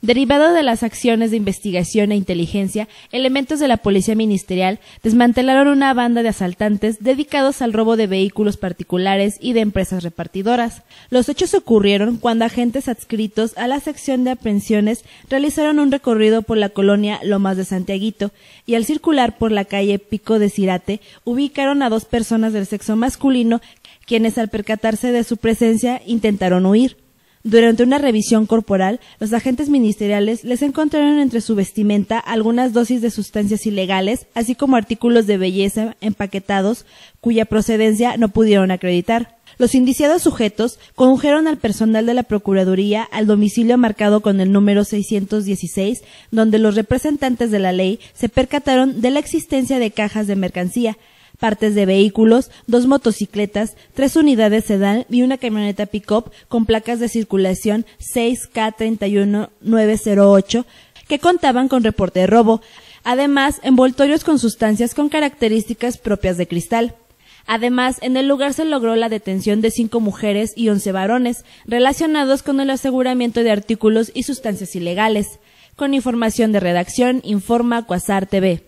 Derivado de las acciones de investigación e inteligencia, elementos de la Policía Ministerial desmantelaron una banda de asaltantes dedicados al robo de vehículos particulares y de empresas repartidoras. Los hechos ocurrieron cuando agentes adscritos a la sección de aprehensiones realizaron un recorrido por la colonia Lomas de Santiaguito y al circular por la calle Pico de Cirate ubicaron a dos personas del sexo masculino quienes al percatarse de su presencia intentaron huir. Durante una revisión corporal, los agentes ministeriales les encontraron entre su vestimenta algunas dosis de sustancias ilegales, así como artículos de belleza empaquetados cuya procedencia no pudieron acreditar. Los indiciados sujetos condujeron al personal de la Procuraduría al domicilio marcado con el número 616, donde los representantes de la ley se percataron de la existencia de cajas de mercancía, partes de vehículos, dos motocicletas, tres unidades sedán y una camioneta pick-up con placas de circulación 6K31908 que contaban con reporte de robo, además envoltorios con sustancias con características propias de cristal. Además, en el lugar se logró la detención de cinco mujeres y once varones relacionados con el aseguramiento de artículos y sustancias ilegales. Con información de redacción, informa Cuasar TV.